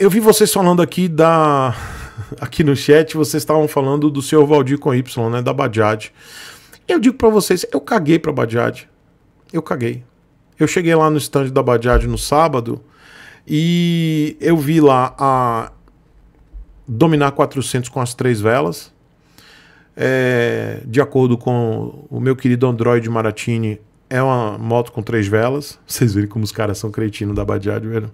Eu vi vocês falando aqui da. Aqui no chat, vocês estavam falando do senhor Valdir com Y, né? Da Bajaj. Eu digo para vocês, eu caguei pra Bajaj. Eu caguei. Eu cheguei lá no stand da Bajaj no sábado e eu vi lá a Dominar 400 com as três velas. É, de acordo com o meu querido Android Maratini, é uma moto com três velas. Vocês viram como os caras são cretinos da Badiad, velho.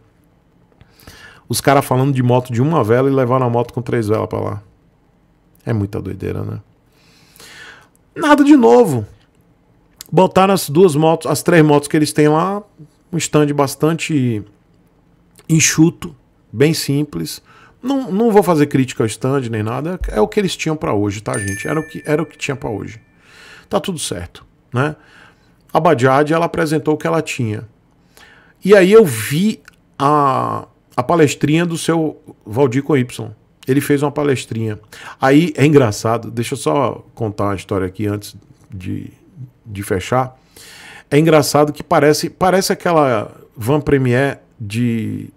Os caras falando de moto de uma vela e levaram a moto com três velas para lá. É muita doideira, né? Nada de novo. Botaram as duas motos, as três motos que eles têm lá, um stand bastante enxuto, bem simples. Não, não vou fazer crítica ao stand nem nada, é o que eles tinham para hoje, tá, gente? Era o que, era o que tinha para hoje. Tá tudo certo, né? A Bajaj, ela apresentou o que ela tinha. E aí eu vi a a palestrinha do seu Valdir com Y. Ele fez uma palestrinha. Aí é engraçado, deixa eu só contar uma história aqui antes de, de fechar. É engraçado que parece parece aquela van premier de,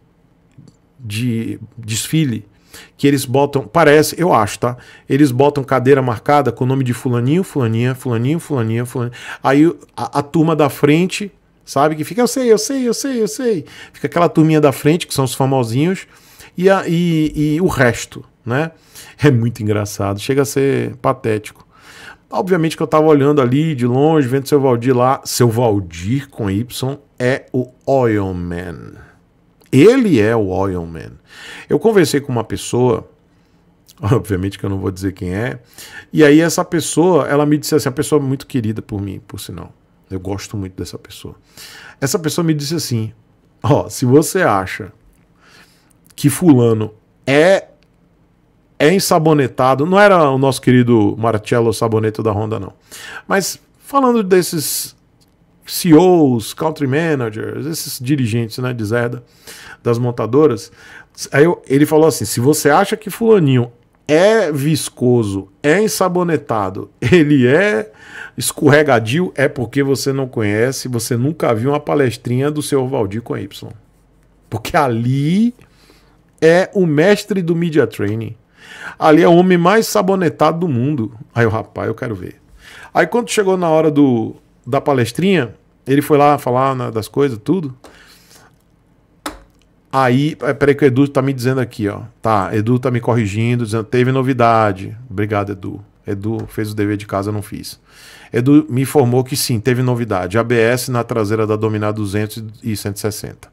de desfile que eles botam, parece, eu acho, tá? Eles botam cadeira marcada com o nome de fulaninho, fulaninha, fulaninho, fulaninha, fulaninha. Aí a, a turma da frente sabe? Que fica, eu sei, eu sei, eu sei, eu sei. Fica aquela turminha da frente, que são os famosinhos, e, a, e, e o resto, né? É muito engraçado, chega a ser patético. Obviamente que eu tava olhando ali de longe, vendo seu Valdir lá. Seu Valdir com Y é o Oil Man. Ele é o Oil Man. Eu conversei com uma pessoa, obviamente que eu não vou dizer quem é, e aí essa pessoa, ela me disse assim, uma pessoa muito querida por mim, por sinal. Eu gosto muito dessa pessoa. Essa pessoa me disse assim: ó, oh, se você acha que fulano é é ensabonetado, não era o nosso querido Marcello Saboneto da Honda não. Mas falando desses CEOs, country managers, esses dirigentes, né, de Zerda, das montadoras, aí eu, ele falou assim: se você acha que fulaninho é viscoso, é ensabonetado, ele é escorregadio, é porque você não conhece, você nunca viu uma palestrinha do seu Valdir com Y. Porque ali é o mestre do media training. Ali é o homem mais sabonetado do mundo. Aí o rapaz, eu quero ver. Aí quando chegou na hora do, da palestrinha, ele foi lá falar na, né, das coisas, tudo. Aí, é, peraí que o Edu tá me dizendo aqui, ó. Tá, Edu tá me corrigindo, dizendo, teve novidade. Obrigado, Edu. Edu fez o dever de casa, eu não fiz. Edu me informou que sim, teve novidade. ABS na traseira da Dominar 200 e 160.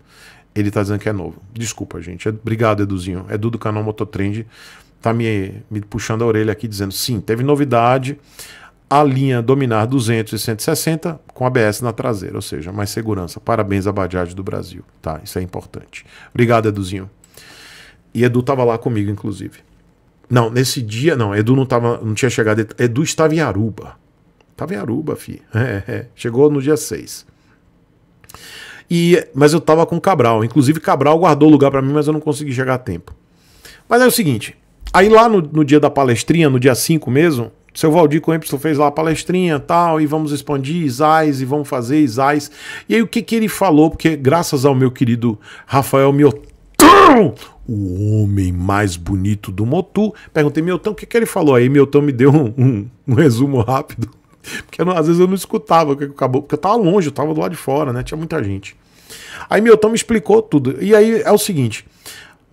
Ele tá dizendo que é novo. Desculpa, gente. É, obrigado, Eduzinho. Edu do canal Mototrend tá me, me puxando a orelha aqui, dizendo, sim, teve novidade a linha Dominar 200 e 160 com ABS na traseira, ou seja, mais segurança. Parabéns à Bajaj do Brasil, tá? Isso é importante. Obrigado, Eduzinho. E Edu estava lá comigo, inclusive. Não, nesse dia, não, Edu não, tava, não tinha chegado. Edu estava em Aruba. Estava em Aruba, fi. É, é. Chegou no dia 6. E, mas eu estava com o Cabral. Inclusive, Cabral guardou o lugar para mim, mas eu não consegui chegar a tempo. Mas é o seguinte: aí lá no, no dia da palestrinha, no dia 5 mesmo, seu Valdir com Y fez lá a palestrinha tal, e vamos expandir Isais, e vamos fazer Isais. E aí o que, que ele falou? Porque graças ao meu querido Rafael Miotão, o homem mais bonito do Motu, perguntei, Miotão, o que, que ele falou? Aí Miotão me deu um, um, um resumo rápido. Porque não, às vezes eu não escutava o que acabou, porque eu tava longe, eu tava do lado de fora, né? Tinha muita gente. Aí Milton me explicou tudo. E aí é o seguinte: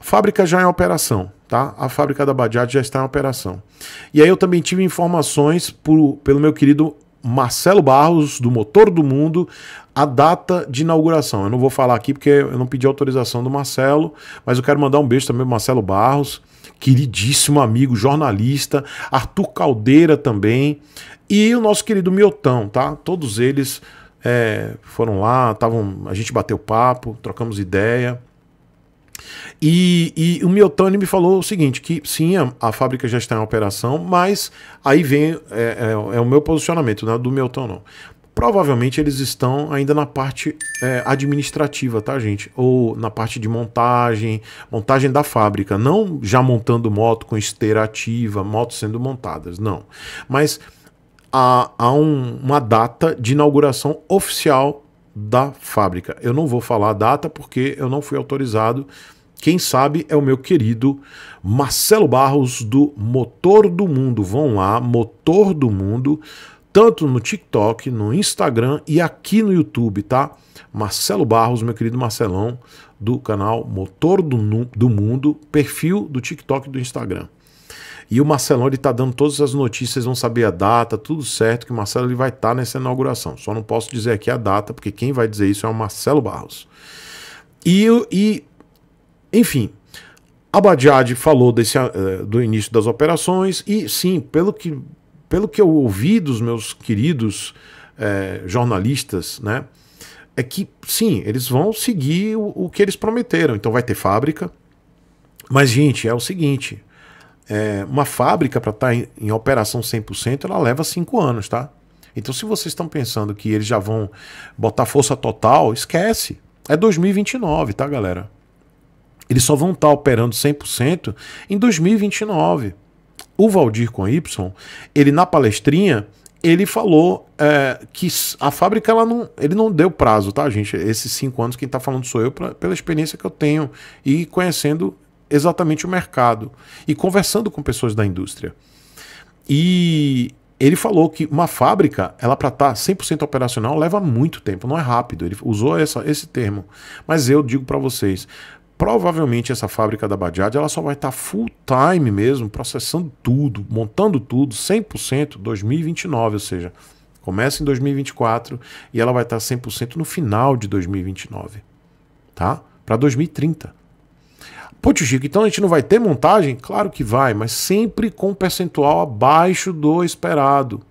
fábrica já em operação tá? A fábrica da Bajaj já está em operação. E aí eu também tive informações por, pelo meu querido Marcelo Barros, do Motor do Mundo, a data de inauguração. Eu não vou falar aqui porque eu não pedi autorização do Marcelo, mas eu quero mandar um beijo também pro Marcelo Barros, queridíssimo amigo, jornalista, Arthur Caldeira também, e o nosso querido Miotão, tá? Todos eles é, foram lá, tavam, a gente bateu papo, trocamos ideia. E, e, o Miotani me falou o seguinte: que sim, a, a fábrica já está em operação, mas aí vem é, é, é o meu posicionamento, não é do Miotan, não. Provavelmente eles estão ainda na parte é, administrativa, tá, gente? Ou na parte de montagem, montagem da fábrica. Não já montando moto com esteira ativa, motos sendo montadas, não. Mas há, há um, uma data de inauguração oficial da fábrica. Eu não vou falar a data porque eu não fui autorizado. Quem sabe é o meu querido Marcelo Barros do Motor do Mundo. Vão lá, Motor do Mundo, tanto no TikTok, no Instagram e aqui no YouTube, tá? Marcelo Barros, meu querido Marcelão, do canal Motor do, do Mundo, perfil do TikTok e do Instagram. E o Marcelão ele tá dando todas as notícias, vão saber a data, tudo certo, que o Marcelo ele vai estar tá nessa inauguração. Só não posso dizer aqui a data, porque quem vai dizer isso é o Marcelo Barros. E, e enfim, a Badiade falou desse, uh, do início das operações e sim, pelo que, pelo que eu ouvi dos meus queridos eh, jornalistas, né? É que sim, eles vão seguir o, o que eles prometeram. Então vai ter fábrica. Mas, gente, é o seguinte: é, uma fábrica para estar tá em, em operação 100%, ela leva 5 anos, tá? Então, se vocês estão pensando que eles já vão botar força total, esquece. É 2029, tá, galera? Eles só vão estar tá operando 100% em 2029. O Valdir com Y, ele na palestrinha, ele falou é, que a fábrica ela não, ele não deu prazo, tá, gente? Esses cinco anos, quem está falando sou eu, pra, pela experiência que eu tenho e conhecendo exatamente o mercado e conversando com pessoas da indústria. E ele falou que uma fábrica, ela para estar tá 100% operacional, leva muito tempo, não é rápido. Ele usou essa, esse termo. Mas eu digo para vocês, provavelmente essa fábrica da Bajaj, ela só vai estar tá full time mesmo, processando tudo, montando tudo, 100% 2029, ou seja, começa em 2024 e ela vai estar tá 100% no final de 2029, tá? Para 2030. Putz, Chico, então a gente não vai ter montagem? Claro que vai, mas sempre com um percentual abaixo do esperado.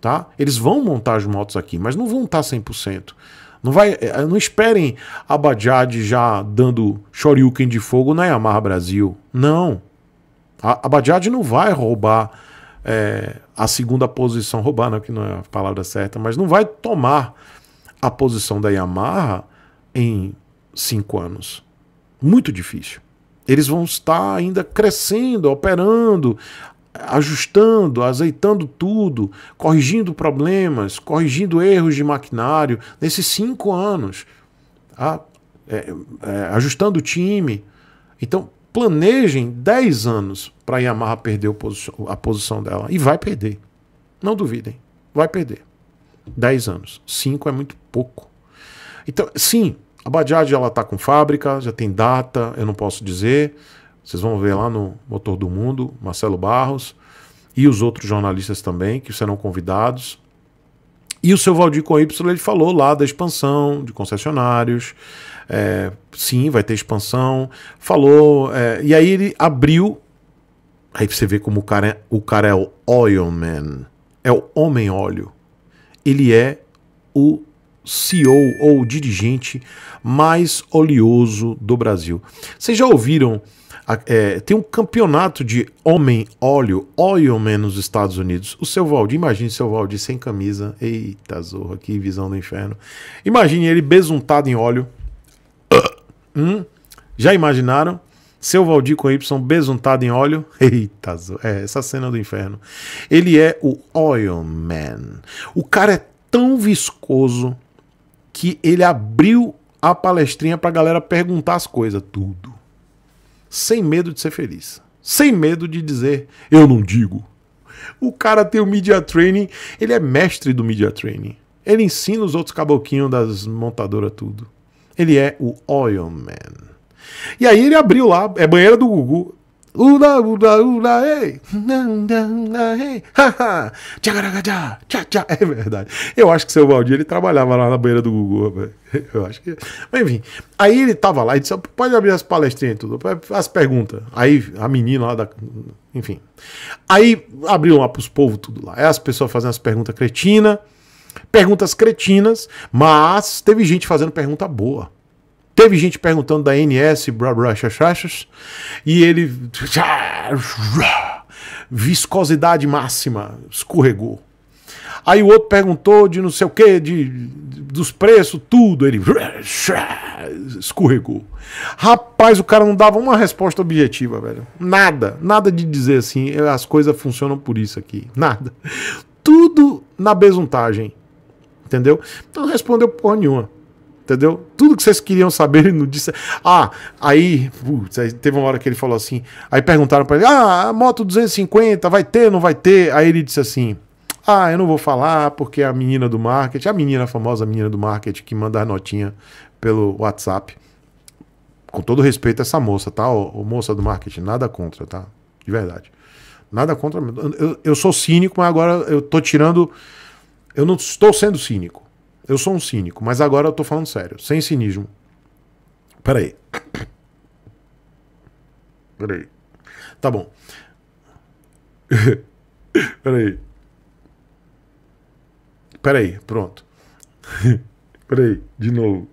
Tá? Eles vão montar as motos aqui, mas não vão tá estar 100%. Não, vai, eh, eh, não esperem a Bajaj já dando shoryuken de fogo na Yamaha Brasil. Não. A, a Bajaj não vai roubar é, a segunda posição, roubar, não, que não é a palavra certa, mas não vai tomar a posição da Yamaha em cinco anos. Muito difícil. Eles vão estar ainda crescendo, operando, ajustando, azeitando tudo, corrigindo problemas, corrigindo erros de maquinário nesses cinco anos, é, é, ajustando o time. Então, planejem 10 anos para a Yamaha perder posi a posição dela. E vai perder. Não duvidem, vai perder. 10 anos. 5 é muito pouco. Então, sim, a Bajaj ela está com fábrica, já tem data, eu não posso dizer. Vocês vão ver lá no Motor do Mundo, Marcelo Barros e os outros jornalistas também que serão convidados. E o seu Valdir com Y ele falou lá da expansão de concessionários. É, sim, vai ter expansão. Falou. É, e aí ele abriu. Aí você vê como o cara é, o cara é o oil man. É o homem óleo. Ele é o CEO ou dirigente mais oleoso do Brasil. Vocês já ouviram? É, tem um campeonato de homem óleo, oil man nos Estados Unidos. O seu Valdir, imagine seu Valdir sem camisa. Eita zorra, que visão do inferno. Imagine ele besuntado em óleo. Hum, já imaginaram? Seu Valdir com Y besuntado em óleo. Eita, é, essa cena do inferno. Ele é o Oil Man. O cara é tão viscoso que ele abriu a palestrinha para a galera perguntar as coisas, tudo. Sem medo de ser feliz. Sem medo de dizer, eu não digo. O cara tem o media training, ele é mestre do media training. Ele ensina os outros caboquinhos das montadoras tudo. Ele é o Oil Man. E aí ele abriu lá, é banheira do Gugu. Ula, ula, ula, ei! ei! Haha! Tchagaragajá! Tchá, tchá! É verdade. Eu acho que seu Valdir ele trabalhava lá na banheira do Gugu, Eu acho que. Mas enfim. Aí ele tava lá e disse: pode abrir as palestrinhas e tudo, as perguntas. Aí a menina lá da. Enfim. Aí abriu lá pros povos tudo lá. Aí as pessoas fazendo as perguntas cretinas. Perguntas cretinas, mas teve gente fazendo pergunta boa. Teve gente perguntando da NS, blá, blá, e ele. Viscosidade máxima, escorregou. Aí o outro perguntou de não sei o que, de, dos preços, tudo. Ele escorregou. Rapaz, o cara não dava uma resposta objetiva, velho. Nada, nada de dizer assim, é, as coisas funcionam por isso aqui. Nada. Tudo na besuntagem. Entendeu? Então não respondeu porra nenhuma. Entendeu? Tudo que vocês queriam saber, ele não disse. Ah, aí, putz, aí teve uma hora que ele falou assim. Aí perguntaram para ele: Ah, a moto 250 vai ter, não vai ter? Aí ele disse assim: Ah, eu não vou falar porque a menina do marketing, a menina a famosa, a menina do marketing que manda a notinha pelo WhatsApp. Com todo respeito a essa moça, tá? Ô, moça do marketing, nada contra, tá? De verdade. Nada contra. Eu, eu sou cínico, mas agora eu tô tirando. Eu não estou sendo cínico. Eu sou um cínico, mas agora eu tô falando sério, sem cinismo. Peraí. Peraí. Tá bom. Peraí. Peraí, pronto. Peraí, de novo.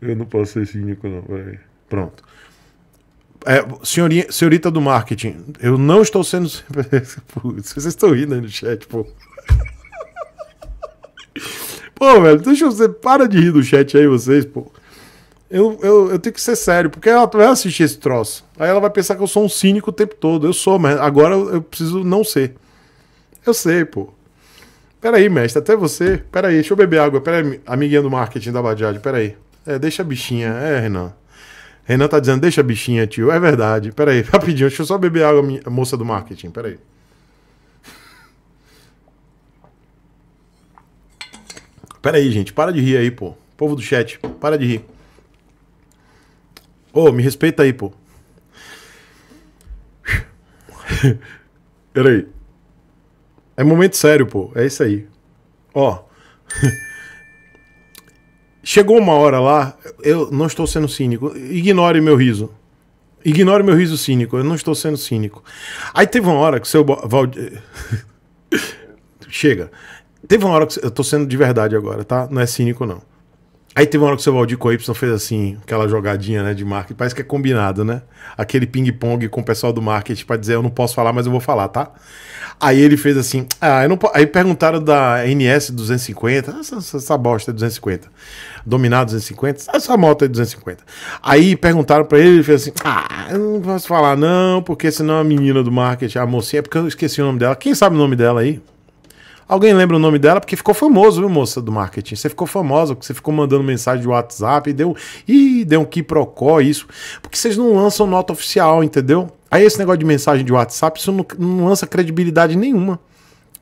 Eu não posso ser cínico, não. Peraí. Pronto. É, senhorinha, senhorita do marketing, eu não estou sendo. vocês estão rindo aí no chat, pô. Pô, velho, deixa você. Para de rir do chat aí, vocês, pô. Eu, eu, eu tenho que ser sério, porque ela vai assistir esse troço. Aí ela vai pensar que eu sou um cínico o tempo todo. Eu sou, mas agora eu preciso não ser. Eu sei, pô. Peraí, mestre, até você. Peraí, deixa eu beber água. Peraí, amiguinha do marketing da Badiade, peraí. É, deixa a bichinha. É, Renan. Renan tá dizendo, deixa a bichinha, tio. É verdade. Peraí, rapidinho, deixa eu só beber água, moça do marketing. Peraí. Pera aí, gente, para de rir aí, pô. Povo do chat, para de rir. Ô, oh, me respeita aí, pô. Peraí, É momento sério, pô. É isso aí. Ó. Chegou uma hora lá, eu não estou sendo cínico. Ignore meu riso. Ignore meu riso cínico. Eu não estou sendo cínico. Aí teve uma hora que o seu Valdir. Chega. Teve uma hora que. Eu tô sendo de verdade agora, tá? Não é cínico, não. Aí teve uma hora que o seu Valdir Y fez assim, aquela jogadinha né, de marketing. Parece que é combinado, né? Aquele ping-pong com o pessoal do marketing para dizer eu não posso falar, mas eu vou falar, tá? Aí ele fez assim. Ah, Aí perguntaram da NS 250. Ah, essa, essa, essa bosta é 250. Dominar 250. Ah, essa moto é 250. Aí perguntaram para ele, ele fez assim: Ah, eu não posso falar, não, porque senão a menina do marketing, a mocinha, é porque eu esqueci o nome dela. Quem sabe o nome dela aí? Alguém lembra o nome dela? Porque ficou famoso, viu, moça do marketing? Você ficou famosa, você ficou mandando mensagem de WhatsApp e deu. Ih, deu um quiprocó, isso. Porque vocês não lançam nota oficial, entendeu? Aí esse negócio de mensagem de WhatsApp, isso não, não lança credibilidade nenhuma.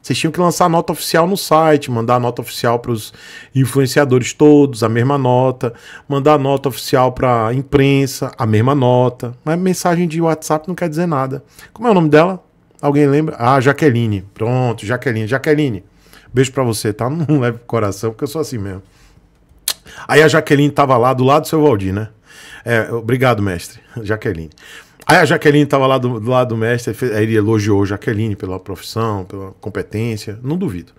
Vocês tinham que lançar nota oficial no site, mandar nota oficial para os influenciadores todos, a mesma nota, mandar nota oficial para a imprensa, a mesma nota. Mas mensagem de WhatsApp não quer dizer nada. Como é o nome dela? Alguém lembra? Ah, Jaqueline. Pronto, Jaqueline. Jaqueline, beijo para você, tá? Não leve pro coração, porque eu sou assim mesmo. Aí a Jaqueline tava lá do lado do seu Valdir, né? É, obrigado, mestre. Jaqueline. Aí a Jaqueline estava lá do, do, lado do mestre, aí ele elogiou Jaqueline pela profissão, pela competência, não duvido.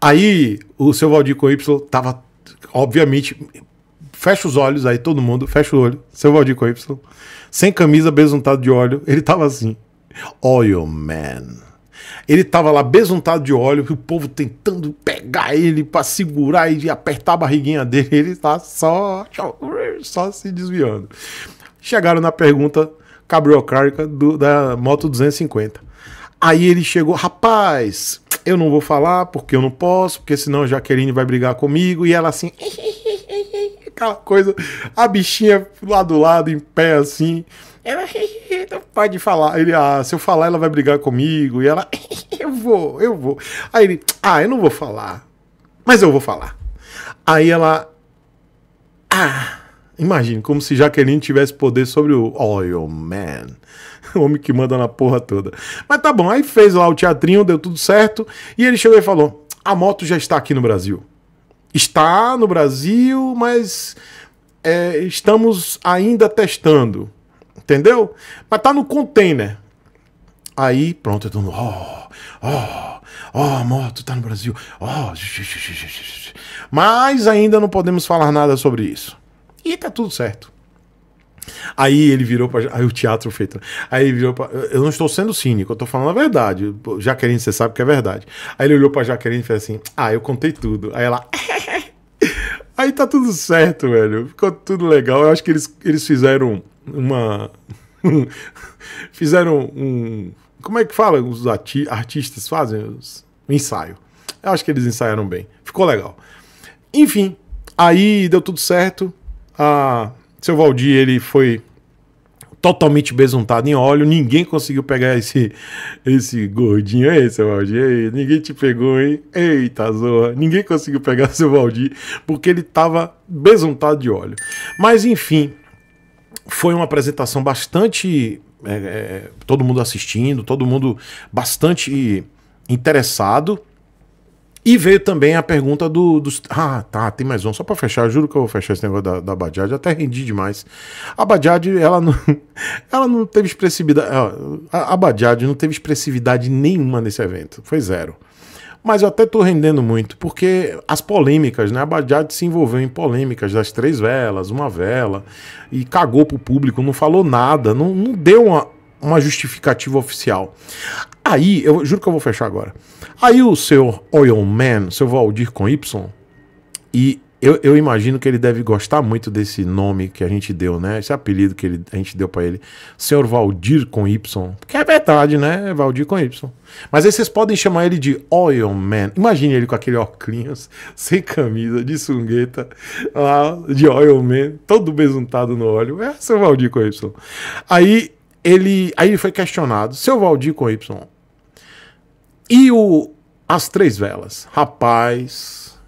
Aí o seu Valdir com Y estava, obviamente, fecha os olhos, aí todo mundo fecha o olho, seu Valdir com Y, sem camisa, besuntado de óleo, ele estava assim. Oil Man. Ele tava lá besuntado de óleo, o povo tentando pegar ele para segurar e apertar a barriguinha dele, ele tá só, só se desviando. Chegaram na pergunta cabriocárca da Moto 250. Aí ele chegou, rapaz, eu não vou falar porque eu não posso, porque senão a Jaqueline vai brigar comigo. E ela assim, aquela coisa, a bichinha lá do lado, em pé assim. Ela não pode falar. Ele, ah, se eu falar, ela vai brigar comigo. E ela, eu vou, eu vou. Aí ele, ah, eu não vou falar. Mas eu vou falar. Aí ela, ah. Imagine, como se Jaqueline tivesse poder sobre o Oil Man. O homem que manda na porra toda. Mas tá bom, aí fez lá o teatrinho, deu tudo certo. E ele chegou e falou: a moto já está aqui no Brasil. Está no Brasil, mas é, estamos ainda testando. Entendeu? Mas tá no container. Aí, pronto, eu tô no. Oh, oh, a moto tá no Brasil. Oh, Mas ainda não podemos falar nada sobre isso. E tá tudo certo. Aí ele virou pra. aí o teatro feito. Aí ele virou pra, eu não estou sendo cínico, eu estou falando a verdade. Jaqueline, você sabe que é verdade. Aí ele olhou para Jaqueline e fez assim: "Ah, eu contei tudo". Aí ela Aí tá tudo certo, velho. Ficou tudo legal. Eu acho que eles, eles fizeram uma. fizeram um. Como é que fala? Os artistas fazem os um ensaio. Eu acho que eles ensaiaram bem. Ficou legal. Enfim, aí deu tudo certo. A seu Valdir, ele foi totalmente besuntado em óleo, ninguém conseguiu pegar esse esse gordinho aí, seu Valdir. Ei, ninguém te pegou, hein? Eita zorra, ninguém conseguiu pegar seu Valdir porque ele tava besuntado de óleo. Mas enfim, foi uma apresentação bastante. É, é, todo mundo assistindo, todo mundo bastante interessado. E veio também a pergunta do, dos. Ah, tá, tem mais um. Só para fechar, juro que eu vou fechar esse negócio da, da Bajaj. Até rendi demais. A Badiad, ela não, ela não teve expressividade. A, a não teve expressividade nenhuma nesse evento. Foi zero. Mas eu até estou rendendo muito, porque as polêmicas, né? A Bajad se envolveu em polêmicas das três velas, uma vela, e cagou para o público, não falou nada, não, não deu uma, uma justificativa oficial. Aí, eu juro que eu vou fechar agora. Aí o seu Oil Man, seu Valdir com Y, e eu, eu, imagino que ele deve gostar muito desse nome que a gente deu, né? Esse apelido que ele, a gente deu para ele. Senhor Valdir com Y. Que é verdade, né? Valdir com Y. Mas aí vocês podem chamar ele de Oil Man. Imagine ele com aquele óculos, sem camisa, de sungueta, lá, de Oil Man, todo besuntado no óleo. É seu Valdir com Y. Aí ele, aí ele foi questionado. Seu Valdir com Y. E o, as três velas? Rapaz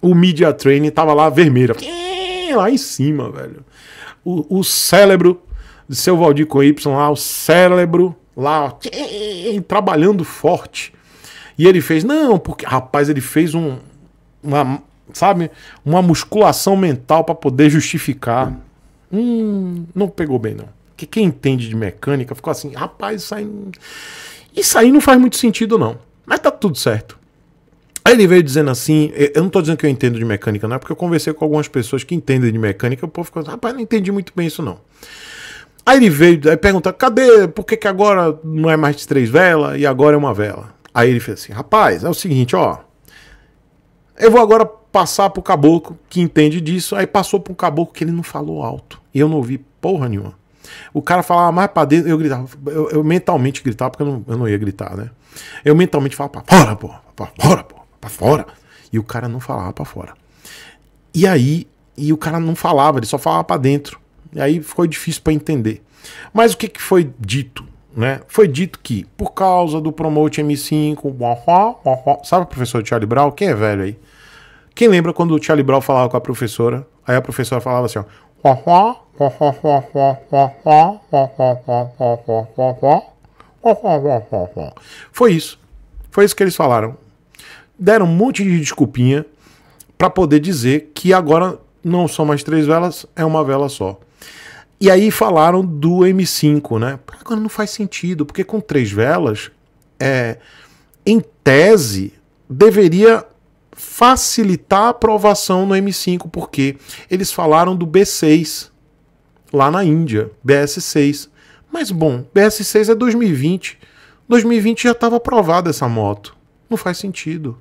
o Media Train tava lá vermelha. É, lá em cima, velho. O, o cérebro de seu Valdir com Y lá, o cérebro lá, trabalhando forte. E ele fez, não, porque, rapaz, ele fez um, uma, sabe, uma musculação mental para poder justificar. Hum, não pegou bem, não. Porque quem entende de mecânica ficou assim, rapaz, isso aí, isso aí não faz muito sentido, não. Mas tá tudo certo. Aí ele veio dizendo assim, eu não tô dizendo que eu entendo de mecânica, não é porque eu conversei com algumas pessoas que entendem de mecânica, o povo ficou assim, rapaz, não entendi muito bem isso não. Aí ele veio aí pergunta, cadê, por que, que agora não é mais de três velas e agora é uma vela? Aí ele fez assim, rapaz, é o seguinte, ó, eu vou agora passar pro caboclo que entende disso, aí passou pro caboclo que ele não falou alto, e eu não ouvi porra nenhuma. O cara falava mais pra dentro, eu gritava, eu, eu mentalmente gritava, porque eu não, eu não ia gritar, né? Eu mentalmente falava, pra fora, porra, fora, porra para fora. E o cara não falava para fora. E aí, e o cara não falava, ele só falava para dentro. E aí ficou difícil para entender. Mas o que, que foi dito? Né? Foi dito que, por causa do Promote M5, sabe o professor Charlie Brown? Quem é velho aí? Quem lembra quando o Charlie Brown falava com a professora? Aí a professora falava assim, ó. Foi isso. Foi isso que eles falaram deram um monte de desculpinha para poder dizer que agora não são mais três velas, é uma vela só. E aí falaram do M5, né? Agora não faz sentido, porque com três velas, é, em tese, deveria facilitar a aprovação no M5, porque eles falaram do B6 lá na Índia, BS6. Mas bom, BS6 é 2020. 2020 já estava aprovada essa moto. Não faz sentido.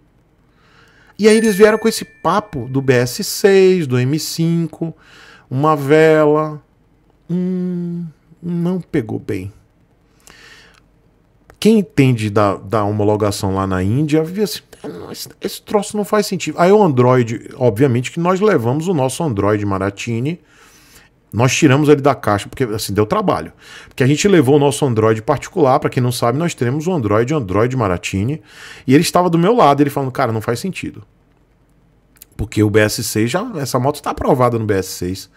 E aí eles vieram com esse papo do BS6, do M5, uma vela. Hum, não pegou bem. Quem entende da, da homologação lá na Índia via assim, ah, esse, esse troço não faz sentido. Aí o Android, obviamente que nós levamos o nosso Android Maratini, nós tiramos ele da caixa, porque assim, deu trabalho. Porque a gente levou o nosso Android particular, para quem não sabe, nós temos um Android, Android Maratini, e ele estava do meu lado, ele falando, cara, não faz sentido. Porque o BS6 já, essa moto está aprovada no BS6.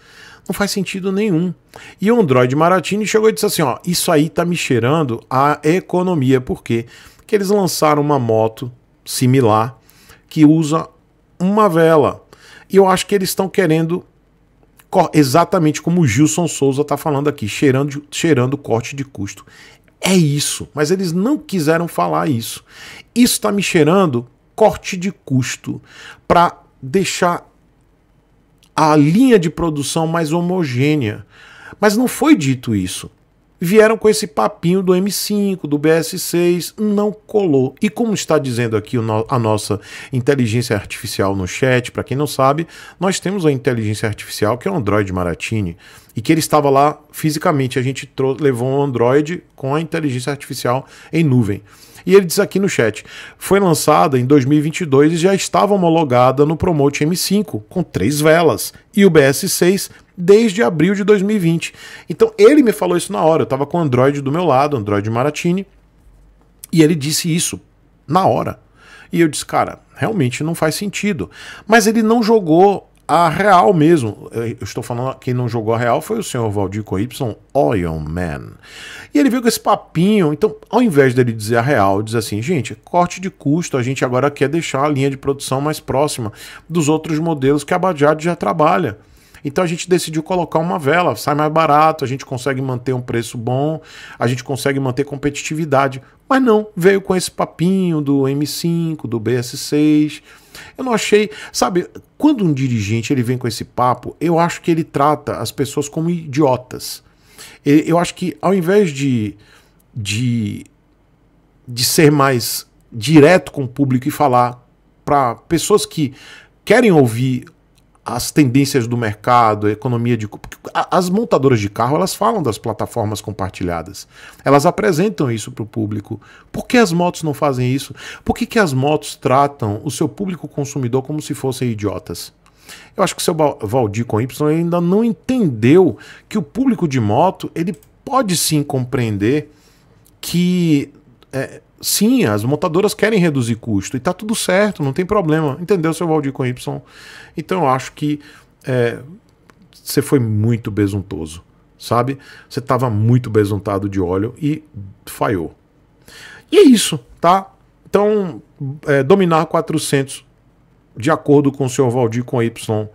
Não faz sentido nenhum. E o Android Maratini chegou e disse assim, ó, isso aí tá me cheirando a economia, por quê? Porque eles lançaram uma moto similar que usa uma vela. E eu acho que eles estão querendo exatamente como o Gilson Souza está falando aqui, cheirando, cheirando corte de custo. É isso, mas eles não quiseram falar isso. Isso está me cheirando corte de custo para deixar a linha de produção mais homogênea. Mas não foi dito isso vieram com esse papinho do M5, do BS6, não colou. E como está dizendo aqui a nossa inteligência artificial no chat, para quem não sabe, nós temos a inteligência artificial que é o Android Maratini e que ele estava lá fisicamente. A gente levou um Android com a inteligência artificial em nuvem. E ele diz aqui no chat: foi lançada em 2022 e já estava homologada no Promote M5, com três velas, e o BS6 desde abril de 2020. Então ele me falou isso na hora. Eu estava com o Android do meu lado, Android Maratini, e ele disse isso na hora. E eu disse, cara, realmente não faz sentido. Mas ele não jogou a real mesmo, eu estou falando, quem não jogou a real foi o senhor Valdir Coibson, Oil Man. E ele veio com esse papinho, então ao invés dele dizer a real, diz assim, gente, corte de custo, a gente agora quer deixar a linha de produção mais próxima dos outros modelos que a Bajaj já trabalha. Então a gente decidiu colocar uma vela, sai mais barato, a gente consegue manter um preço bom, a gente consegue manter competitividade. Mas não, veio com esse papinho do M5, do BS6. Eu não achei, sabe, quando um dirigente ele vem com esse papo, eu acho que ele trata as pessoas como idiotas. Eu acho que ao invés de, de, de ser mais direto com o público e falar para pessoas que querem ouvir as tendências do mercado, a economia de. As montadoras de carro elas falam das plataformas compartilhadas. Elas apresentam isso para o público. Por que as motos não fazem isso? Por que, que as motos tratam o seu público consumidor como se fossem idiotas? Eu acho que o seu Valdir com Y ainda não entendeu que o público de moto ele pode sim compreender que é, Sim, as montadoras querem reduzir custo e tá tudo certo, não tem problema. Entendeu, seu Valdir com Y? Então eu acho que é, você foi muito besuntoso, sabe? Você estava muito besuntado de óleo e falhou. E é isso, tá? Então, é, dominar 400 de acordo com o seu Valdir com Y,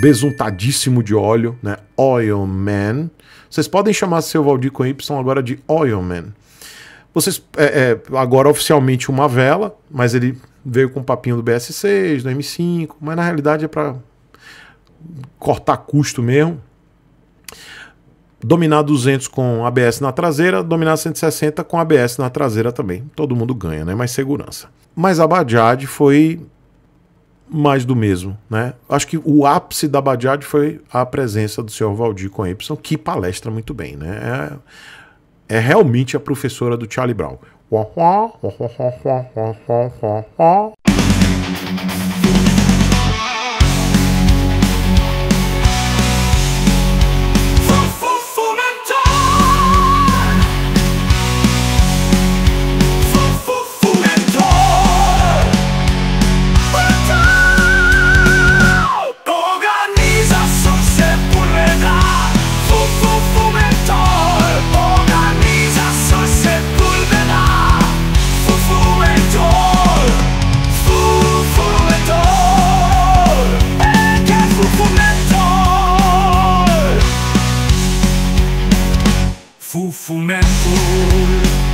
besuntadíssimo de óleo, né? Oil Man. Vocês podem chamar seu Valdir com Y agora de Oil Man vocês é, é, agora oficialmente uma vela, mas ele veio com o papinho do BS6, do M5, mas na realidade é para cortar custo mesmo. Dominar 200 com ABS na traseira, dominar 160 com ABS na traseira também. Todo mundo ganha, né? Mais segurança. Mas a Bajaj foi mais do mesmo, né? Acho que o ápice da Bajaj foi a presença do senhor Valdir com a Y, que palestra muito bem, né? É é realmente a professora do Charlie Brown. Fufumento